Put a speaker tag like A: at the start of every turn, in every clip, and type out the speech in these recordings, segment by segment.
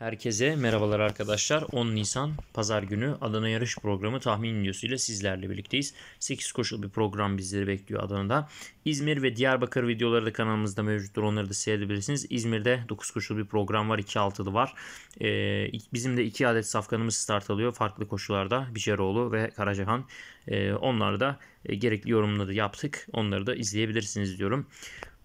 A: Herkese merhabalar arkadaşlar. 10 Nisan Pazar günü Adana yarış programı tahmin videosu ile sizlerle birlikteyiz. 8 koşul bir program bizleri bekliyor Adana'da. İzmir ve Diyarbakır videoları da kanalımızda mevcuttur. Onları da seyredebilirsiniz. İzmir'de 9 koşul bir program var. 2 altılı var. Ee, bizim de 2 adet safkanımız start alıyor. Farklı koşularda Biceroğlu ve Karacahan. Ee, onlar da e, gerekli yorumları yaptık. Onları da izleyebilirsiniz diyorum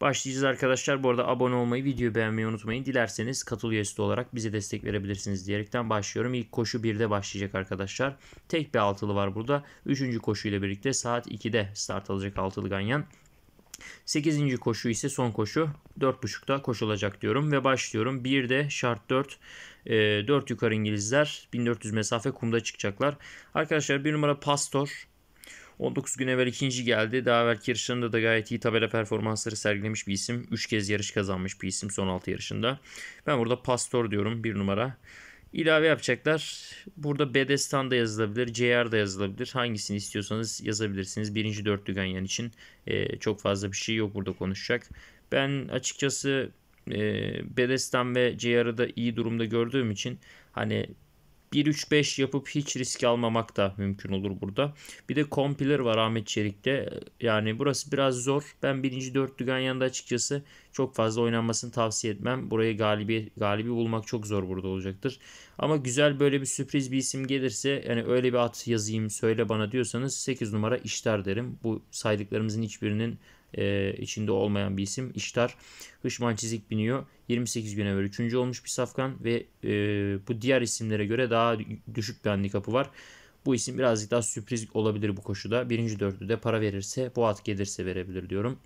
A: başlayacağız arkadaşlar. Bu arada abone olmayı, video beğenmeyi unutmayın. Dilerseniz katıl üyesi olarak bize destek verebilirsiniz diyerekten başlıyorum. İlk koşu 1'de başlayacak arkadaşlar. Tek bir altılı var burada. Üçüncü koşuyla birlikte saat 2'de start alacak altılı ganyan. 8. koşu ise son koşu 4.30'da koşulacak diyorum ve başlıyorum. Bir şart 4 4 ee, yukarı İngilizler 1400 mesafe kumda çıkacaklar. Arkadaşlar bir numara Pastor 19 gün evvel ikinci geldi. Daha evvelki yarışlarında da gayet iyi tabela performansları sergilemiş bir isim. 3 kez yarış kazanmış bir isim son 6 yarışında. Ben burada Pastor diyorum bir numara. İlave yapacaklar. Burada Bedestan da yazılabilir, CR da yazılabilir. Hangisini istiyorsanız yazabilirsiniz. Birinci dörtlü ganyan için e, çok fazla bir şey yok burada konuşacak. Ben açıkçası e, Bedestan ve CR'ı da iyi durumda gördüğüm için hani 1-3-5 yapıp hiç risk almamak da mümkün olur burada. Bir de kompiler var Ahmet Çelik'te. Yani burası biraz zor. Ben birinci dörtlü yanında açıkçası çok fazla oynanmasını tavsiye etmem. Burayı galibi, galibi bulmak çok zor burada olacaktır. Ama güzel böyle bir sürpriz bir isim gelirse yani öyle bir at yazayım söyle bana diyorsanız 8 numara işler derim. Bu saydıklarımızın hiçbirinin e, içinde olmayan bir isim. İştar Hışman Çizik biniyor. 28 güne göre 3. olmuş bir safkan ve e, bu diğer isimlere göre daha düşük bir handikapı var. Bu isim birazcık daha sürpriz olabilir bu koşuda. Birinci dörtlü de para verirse, bu at gelirse verebilir diyorum.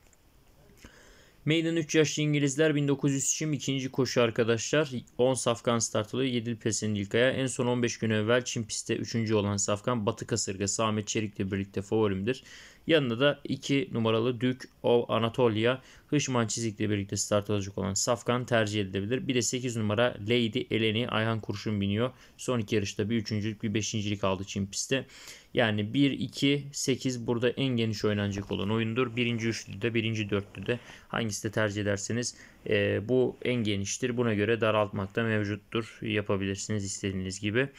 A: Meydan 3 yaşlı İngilizler 1900 için ikinci koşu arkadaşlar. 10 safkan startlı 7 pesin ilk En son 15 gün evvel çim pistte 3. olan safkan Batı Kasırgası Samet Çelik birlikte favorimdir. Yanında da 2 numaralı Duke of Anatolia Hışman çizikle birlikte start alacak olan Safkan tercih edilebilir. Bir de 8 numara Lady Eleni Ayhan Kurşun biniyor. Son iki yarışta bir üçüncülük bir beşincilik aldı Çin pistte. Yani 1-2-8 burada en geniş oynanacak olan oyundur. Birinci üçlüde, birinci dörtlüde hangisi de tercih ederseniz e, bu en geniştir. Buna göre daraltmak da mevcuttur. Yapabilirsiniz istediğiniz gibi.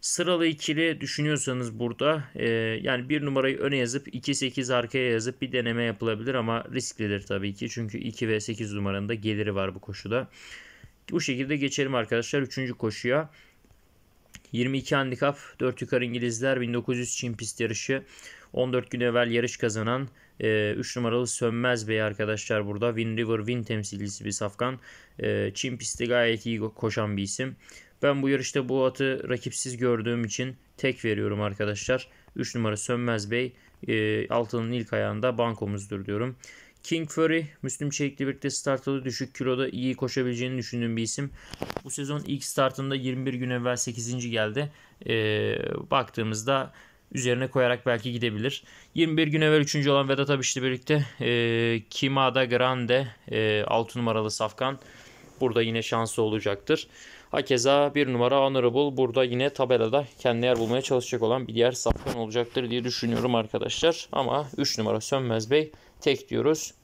A: Sıralı ikili düşünüyorsanız burada e, yani bir numarayı öne yazıp 2-8 arkaya yazıp bir deneme yapılabilir ama risklidir tabii ki. Çünkü 2 ve 8 numaranın da geliri var bu koşuda. Bu şekilde geçelim arkadaşlar 3. koşuya. 22 handikap 4 yukarı İngilizler 1900 Çin pist yarışı 14 gün evvel yarış kazanan e, 3 numaralı Sönmez Bey arkadaşlar burada. Win River Win temsilcisi bir safkan. E, Çin pisti gayet iyi koşan bir isim. Ben bu yarışta bu atı rakipsiz gördüğüm için tek veriyorum arkadaşlar. 3 numara Sönmez Bey e, altının ilk ayağında bankomuzdur diyorum. King Fury, Müslüm Çelik'le birlikte startladı. Düşük kiloda iyi koşabileceğini düşündüğüm bir isim. Bu sezon ilk startında 21 gün evvel 8. geldi. Ee, baktığımızda üzerine koyarak belki gidebilir. 21 gün evvel 3. olan Vedat Abiş'le birlikte e, Kimada Grande e, 6 numaralı Safkan Burada yine şansı olacaktır. Hakeza bir numara Honorable burada yine tabelada kendi yer bulmaya çalışacak olan bir diğer safkan olacaktır diye düşünüyorum arkadaşlar. Ama 3 numara Sönmez Bey tek diyoruz.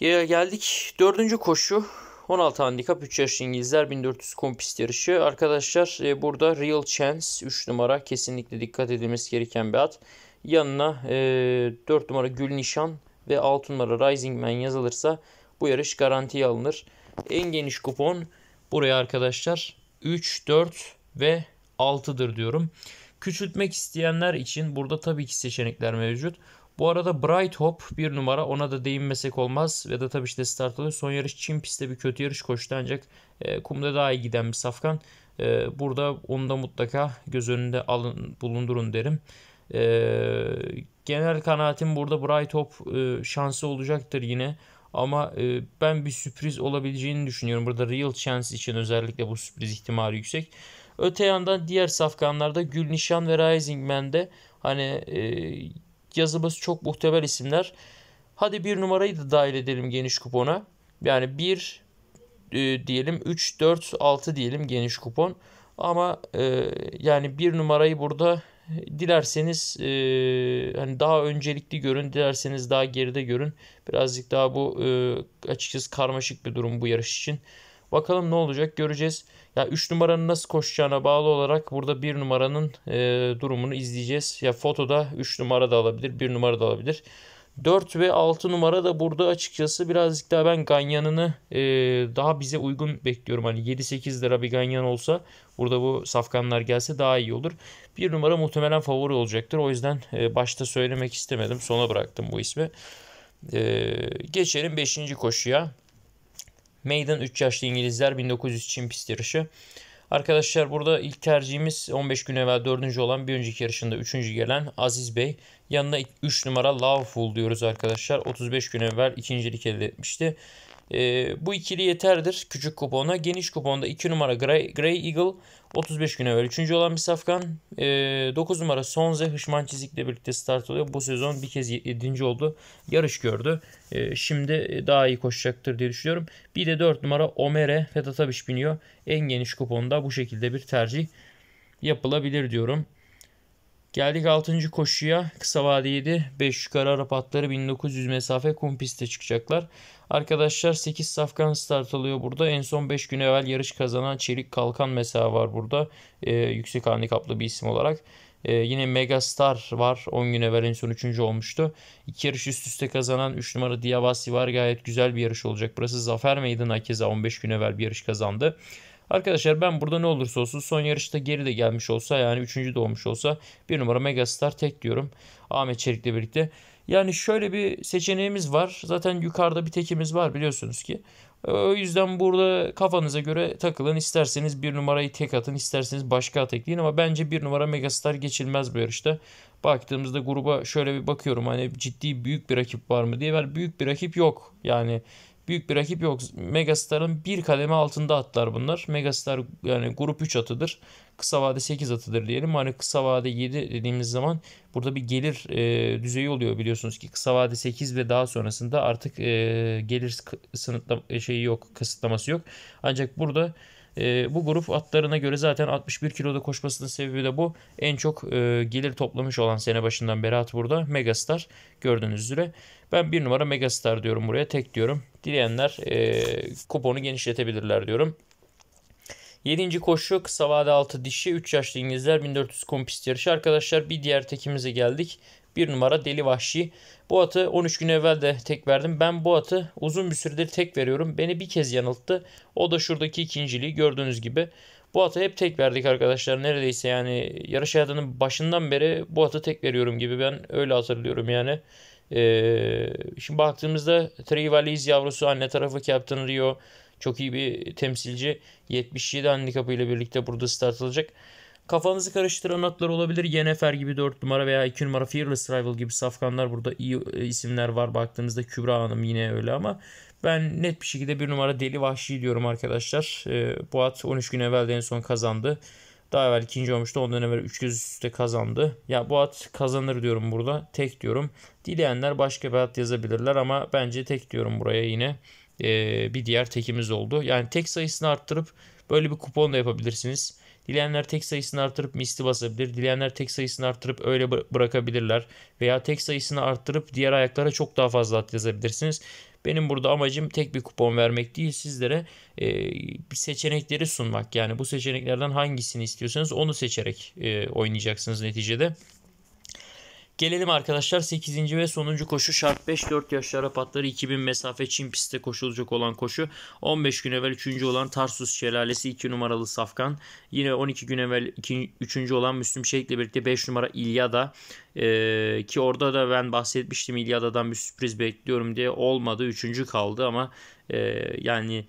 A: Geldik dördüncü koşu. 16 handikap 3 yaş İngilizler 1400 kompist yarışı. Arkadaşlar e, burada Real Chance 3 numara kesinlikle dikkat edilmesi gereken bir at. Yanına e, 4 numara Gül Nişan ve 6 numara Rising Man yazılırsa bu yarış garantiye alınır. En geniş kupon buraya arkadaşlar 3, 4 ve 6'dır diyorum. Küçültmek isteyenler için burada tabii ki seçenekler mevcut. Bu arada Bright Hop bir numara ona da değinmesek olmaz. Ve de tabii işte start alıyor. Son yarış Çin pistte bir kötü yarış koştu ancak e, kumda daha iyi giden bir safkan. E, burada onu da mutlaka göz önünde alın, bulundurun derim. E, genel kanaatim burada Bright Hop e, şansı olacaktır yine. Ama e, ben bir sürpriz olabileceğini düşünüyorum. Burada real chance için özellikle bu sürpriz ihtimali yüksek. Öte yandan diğer safkanlarda Gül Nişan ve Risingman'de hani e, yazımız çok muhtemel isimler. Hadi bir numarayı da dahil edelim geniş kupona. Yani bir e, diyelim 3, 4, 6 diyelim geniş kupon. Ama e, yani bir numarayı burada Dilerseniz e, hani daha öncelikli görün, dilerseniz daha geride görün. Birazcık daha bu e, açıkçası karmaşık bir durum bu yarış için. Bakalım ne olacak göreceğiz. Ya 3 numaranın nasıl koşacağına bağlı olarak burada 1 numaranın e, durumunu izleyeceğiz. Ya fotoda 3 numara da alabilir, 1 numara da alabilir. 4 ve 6 numara da burada açıkçası birazcık daha ben Ganyan'ını e, daha bize uygun bekliyorum. Hani 7-8 lira bir Ganyan olsa burada bu safkanlar gelse daha iyi olur. 1 numara muhtemelen favori olacaktır. O yüzden e, başta söylemek istemedim. Sona bıraktım bu ismi. E, geçelim 5. koşuya. Maiden 3 yaşlı İngilizler 1900 Çin pist yarışı. Arkadaşlar burada ilk tercihimiz 15 gün evvel 4. olan bir önceki yarışında 3. gelen Aziz Bey. Yanına 3 numara Loveful diyoruz arkadaşlar. 35 gün evvel ikincilik elde etmişti. E, bu ikili yeterdir küçük kupona. Geniş kuponda 2 numara Grey, Grey Eagle 35 güne evvel 3. olan bir safkan. E, ee, 9 numara Sonze Hışman Çizik'le birlikte start oluyor. Bu sezon bir kez 7. oldu. Yarış gördü. E, şimdi daha iyi koşacaktır diye düşünüyorum. Bir de 4 numara Omere Feta Tabiş biniyor. En geniş kuponda bu şekilde bir tercih yapılabilir diyorum. Geldik 6. koşuya. Kısa vade 7. 5 yukarı Arap atları 1900 mesafe kum pistte çıkacaklar. Arkadaşlar 8 safkan start alıyor burada. En son 5 gün evvel yarış kazanan Çelik Kalkan mesela var burada. Ee, yüksek handikaplı bir isim olarak. Ee, yine star var. 10 gün evvel en son 3. olmuştu. 2 yarış üst üste kazanan 3 numara Diabasi var. Gayet güzel bir yarış olacak. Burası Zafer Meydanı Hakeza 15 gün evvel bir yarış kazandı. Arkadaşlar ben burada ne olursa olsun son yarışta geri de gelmiş olsa yani 3. doğmuş olsa bir numara Megastar tek diyorum. Ahmet Çelik'le birlikte. Yani şöyle bir seçeneğimiz var. Zaten yukarıda bir tekimiz var biliyorsunuz ki. O yüzden burada kafanıza göre takılın. İsterseniz bir numarayı tek atın. isterseniz başka atekleyin. Ama bence bir numara Megastar geçilmez bu yarışta. Baktığımızda gruba şöyle bir bakıyorum. Hani ciddi büyük bir rakip var mı diye. Ben büyük bir rakip yok. Yani Büyük bir rakip yok. Megastar'ın bir kademe altında atlar bunlar. Megastar yani grup 3 atıdır. Kısa vade 8 atıdır diyelim. Hani kısa vade 7 dediğimiz zaman burada bir gelir e, düzeyi oluyor biliyorsunuz ki kısa vade 8 ve daha sonrasında artık e, gelir sınıtla e, şeyi yok, kısıtlaması yok. Ancak burada e, bu grup atlarına göre zaten 61 kiloda koşmasının sebebi de bu. En çok e, gelir toplamış olan sene başından beri at burada. Megastar gördüğünüz üzere. Ben bir numara Megastar diyorum buraya. Tek diyorum. Dileyenler e, kuponu genişletebilirler diyorum. 7. koşu kısa vade altı dişi 3 yaşlı İngilizler 1400 kompist yarışı. Arkadaşlar bir diğer tekimize geldik. 1 numara Deli Vahşi. Bu atı 13 gün evvel de tek verdim. Ben bu atı uzun bir süredir tek veriyorum. Beni bir kez yanılttı. O da şuradaki ikinciliği gördüğünüz gibi. Bu atı hep tek verdik arkadaşlar. Neredeyse yani yarış hayatının başından beri bu atı tek veriyorum gibi ben öyle hatırlıyorum yani. Ee, şimdi baktığımızda Trey Valiz yavrusu anne tarafı Captain Rio çok iyi bir temsilci. 77 handikapı ile birlikte burada start alacak. Kafanızı karıştıran atlar olabilir. Yenefer gibi 4 numara veya 2 numara Fearless Rival gibi safkanlar burada iyi e, isimler var. Baktığımızda Kübra Hanım yine öyle ama ben net bir şekilde 1 numara Deli Vahşi diyorum arkadaşlar. Ee, bu at 13 gün evvel en son kazandı. Daha evvel ikinci olmuştu. Ondan evvel 300 üstte kazandı. Ya bu at kazanır diyorum burada. Tek diyorum. Dileyenler başka bir at yazabilirler ama bence tek diyorum buraya yine. Ee, bir diğer tekimiz oldu. Yani tek sayısını arttırıp böyle bir kupon da yapabilirsiniz. Dileyenler tek sayısını artırıp misli basabilir. Dileyenler tek sayısını artırıp öyle bırakabilirler. Veya tek sayısını artırıp diğer ayaklara çok daha fazla at yazabilirsiniz. Benim burada amacım tek bir kupon vermek değil sizlere e, seçenekleri sunmak. Yani bu seçeneklerden hangisini istiyorsanız onu seçerek e, oynayacaksınız neticede. Gelelim arkadaşlar 8. ve sonuncu koşu şart 5 4 yaş şarapatları 2000 mesafe Çin pistte koşulacak olan koşu. 15 gün evvel 3. olan Tarsus Şelalesi 2 numaralı Safkan. Yine 12 gün evvel 2, 3. olan Müslüm Şehik'le birlikte 5 numara İlyada. Ee, ki orada da ben bahsetmiştim İlyada'dan bir sürpriz bekliyorum diye olmadı. 3. kaldı ama e, yani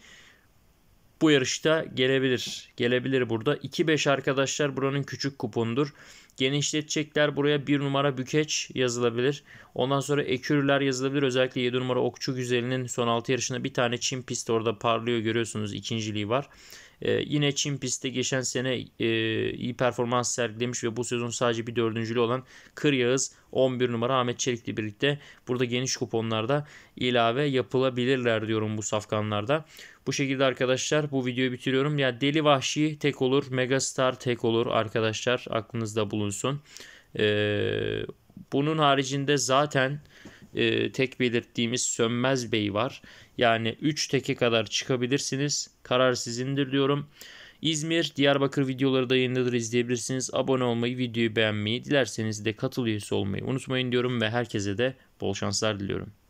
A: bu yarışta gelebilir. Gelebilir burada. 2-5 arkadaşlar buranın küçük kupondur. Genişletecekler buraya 1 numara Bükeç yazılabilir. Ondan sonra Ekürler yazılabilir. Özellikle 7 numara Okçu Güzeli'nin son 6 yarışında bir tane Çin pisti orada parlıyor görüyorsunuz. ikinciliği var. Ee, yine Çin pistte geçen sene e, iyi performans sergilemiş ve bu sezon sadece bir dördüncülü olan Kır Yağız 11 numara Ahmet Çelik'le birlikte burada geniş kuponlarda ilave yapılabilirler diyorum bu safkanlarda. Bu şekilde arkadaşlar bu videoyu bitiriyorum. Ya yani Deli Vahşi tek olur. Megastar tek olur arkadaşlar. Aklınızda bulunsun. Ee, bunun haricinde zaten e, tek belirttiğimiz Sönmez Bey var. Yani 3 teke kadar çıkabilirsiniz. Karar sizindir diyorum. İzmir, Diyarbakır videoları da yayınladır izleyebilirsiniz. Abone olmayı, videoyu beğenmeyi, dilerseniz de katıl üyesi olmayı unutmayın diyorum ve herkese de bol şanslar diliyorum.